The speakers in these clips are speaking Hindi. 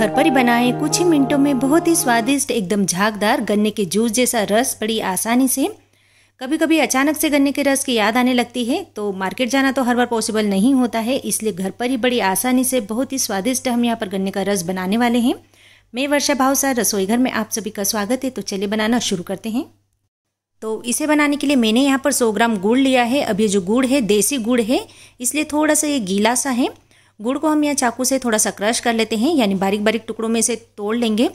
घर पर ही बनाए कुछ ही मिनटों में बहुत ही स्वादिष्ट एकदम झागदार गन्ने के जूस जैसा रस बड़ी आसानी से कभी कभी अचानक से गन्ने के रस की याद आने लगती है तो मार्केट जाना तो हर बार पॉसिबल नहीं होता है इसलिए घर पर ही बड़ी आसानी से बहुत ही स्वादिष्ट हम यहाँ पर गन्ने का रस बनाने वाले हैं मैं वर्षा भावसार रसोई घर में आप सभी का स्वागत है तो चलिए बनाना शुरू करते हैं तो इसे बनाने के लिए मैंने यहाँ पर 100 ग्राम गुड़ लिया है अब ये जो गुड़ है देसी गुड़ है इसलिए थोड़ा सा ये गीला सा है गुड़ को हम यहाँ चाकू से थोड़ा सा क्रश कर लेते हैं यानी बारीक बारीक टुकड़ों में से तोड़ लेंगे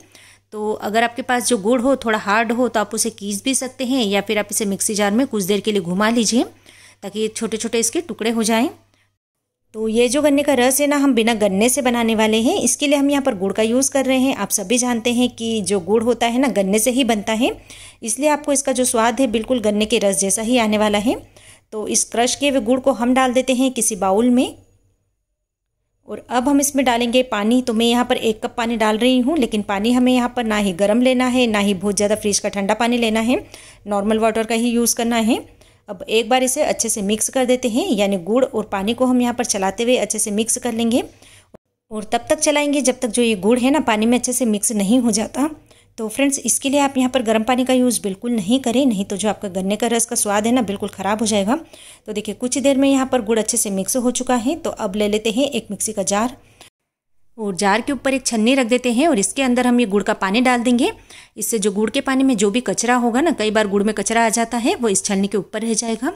तो अगर आपके पास जो गुड़ हो थोड़ा हार्ड हो तो आप उसे कीस भी सकते हैं या फिर आप इसे मिक्सी जार में कुछ देर के लिए घुमा लीजिए ताकि छोटे छोटे इसके टुकड़े हो जाएं तो ये जो गन्ने का रस है ना हम बिना गन्ने से बनाने वाले हैं इसके लिए हम यहाँ पर गुड़ का यूज़ कर रहे हैं आप सभी जानते हैं कि जो गुड़ होता है ना गन्ने से ही बनता है इसलिए आपको इसका जो स्वाद है बिल्कुल गन्ने के रस जैसा ही आने वाला है तो इस क्रश किए हुए गुड़ को हम डाल देते हैं किसी बाउल में और अब हम इसमें डालेंगे पानी तो मैं यहाँ पर एक कप पानी डाल रही हूँ लेकिन पानी हमें यहाँ पर ना ही गर्म लेना है ना ही बहुत ज़्यादा फ्रिज का ठंडा पानी लेना है नॉर्मल वाटर का ही यूज़ करना है अब एक बार इसे अच्छे से मिक्स कर देते हैं यानी गुड़ और पानी को हम यहाँ पर चलाते हुए अच्छे से मिक्स कर लेंगे और तब तक चलाएंगे जब तक जो ये गुड़ है ना पानी में अच्छे से मिक्स नहीं हो जाता तो फ्रेंड्स इसके लिए आप यहाँ पर गर्म पानी का यूज़ बिल्कुल नहीं करें नहीं तो जो आपका गन्ने का रस का स्वाद है ना बिल्कुल ख़राब हो जाएगा तो देखिए कुछ देर में यहाँ पर गुड़ अच्छे से मिक्स हो चुका है तो अब ले लेते हैं एक मिक्सी का जार और जार के ऊपर एक छन्नी रख देते हैं और इसके अंदर हम ये गुड़ का पानी डाल देंगे इससे जो गुड़ के पानी में जो भी कचरा होगा ना कई बार गुड़ में कचरा आ जाता है वो इस छन्नी के ऊपर रह जाएगा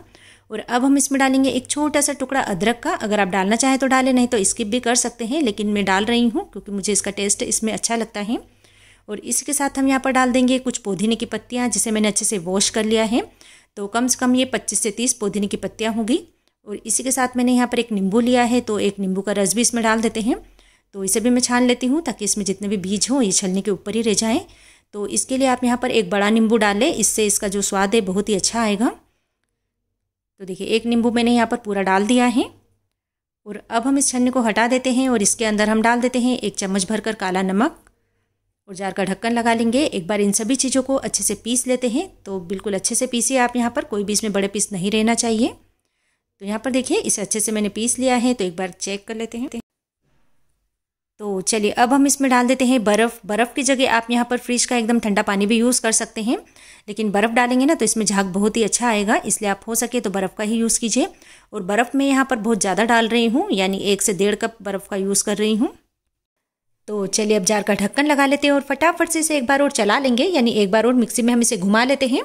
और अब हम इसमें डालेंगे एक छोटा सा टुकड़ा अदरक का अगर आप डालना चाहें तो डालें नहीं तो स्किप भी कर सकते हैं लेकिन मैं डाल रही हूँ क्योंकि मुझे इसका टेस्ट इसमें अच्छा लगता है और इसके साथ हम यहाँ पर डाल देंगे कुछ पुदीने की पत्तियाँ जिसे मैंने अच्छे से वॉश कर लिया है तो कम से कम ये पच्चीस से तीस पुदीने की पत्तियाँ होंगी और इसी के साथ मैंने यहाँ पर एक नींबू लिया है तो एक नींबू का रस भी इसमें डाल देते हैं तो इसे भी मैं छान लेती हूँ ताकि इसमें जितने भी बीज हों ये छलने के ऊपर ही रह जाएँ तो इसके लिए आप यहाँ पर एक बड़ा नींबू डालें इससे इसका जो स्वाद है बहुत ही अच्छा आएगा तो देखिए एक नींबू मैंने यहाँ पर पूरा डाल दिया है और अब हम इस छन्नी को हटा देते हैं और इसके अंदर हम डाल देते हैं एक चम्मच भरकर काला नमक और जार का ढक्कन लगा लेंगे एक बार इन सभी चीज़ों को अच्छे से पीस लेते हैं तो बिल्कुल अच्छे से पीसिए आप यहाँ पर कोई भी इसमें बड़े पीस नहीं रहना चाहिए तो यहाँ पर देखिए इसे अच्छे से मैंने पीस लिया है तो एक बार चेक कर लेते हैं तो चलिए अब हम इसमें डाल देते हैं बर्फ़ बर्फ़ की जगह आप यहाँ पर फ्रिज का एकदम ठंडा पानी भी यूज़ कर सकते हैं लेकिन बर्फ़ डालेंगे ना तो इसमें झाग बहुत ही अच्छा आएगा इसलिए आप हो सके तो बर्फ़ का ही यूज़ कीजिए और बर्फ़ मैं यहाँ पर बहुत ज़्यादा डाल रही हूँ यानी एक से डेढ़ कप बर्फ़ का यूज़ कर रही हूँ तो चलिए अब जार का ढक्कन लगा लेते हैं और फटाफट से इसे एक बार और चला लेंगे यानी एक बार और मिक्सी में हम इसे घुमा लेते हैं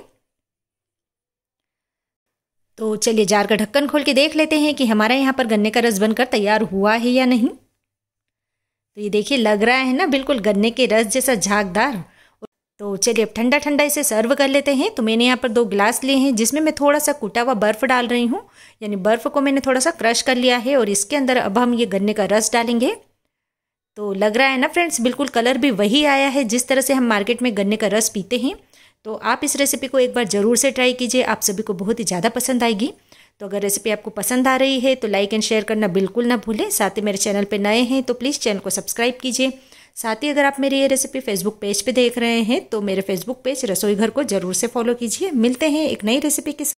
तो चलिए जार का ढक्कन खोल के देख लेते हैं कि हमारा यहाँ पर गन्ने का रस बनकर तैयार हुआ है या नहीं तो ये देखिए लग रहा है ना बिल्कुल गन्ने के रस जैसा झागदार तो चलिए अब ठंडा ठंडा इसे सर्व कर लेते हैं तो मैंने यहाँ पर दो गिलास लिए हैं जिसमें मैं थोड़ा सा कुटा हुआ बर्फ़ डाल रही हूँ यानी बर्फ़ को मैंने थोड़ा सा क्रश कर लिया है और इसके अंदर अब हम ये गन्ने का रस डालेंगे तो लग रहा है ना फ्रेंड्स बिल्कुल कलर भी वही आया है जिस तरह से हम मार्केट में गन्ने का रस पीते हैं तो आप इस रेसिपी को एक बार ज़रूर से ट्राई कीजिए आप सभी को बहुत ही ज़्यादा पसंद आएगी तो अगर रेसिपी आपको पसंद आ रही है तो लाइक एंड शेयर करना बिल्कुल ना भूलें साथ ही मेरे चैनल पर नए हैं तो प्लीज़ चैनल को सब्सक्राइब कीजिए साथ ही अगर आप मेरी ये रेसिपी फेसबुक पेज पे देख रहे हैं तो मेरे फेसबुक पेज रसोई घर को ज़रूर से फॉलो कीजिए मिलते हैं एक नई रेसिपी के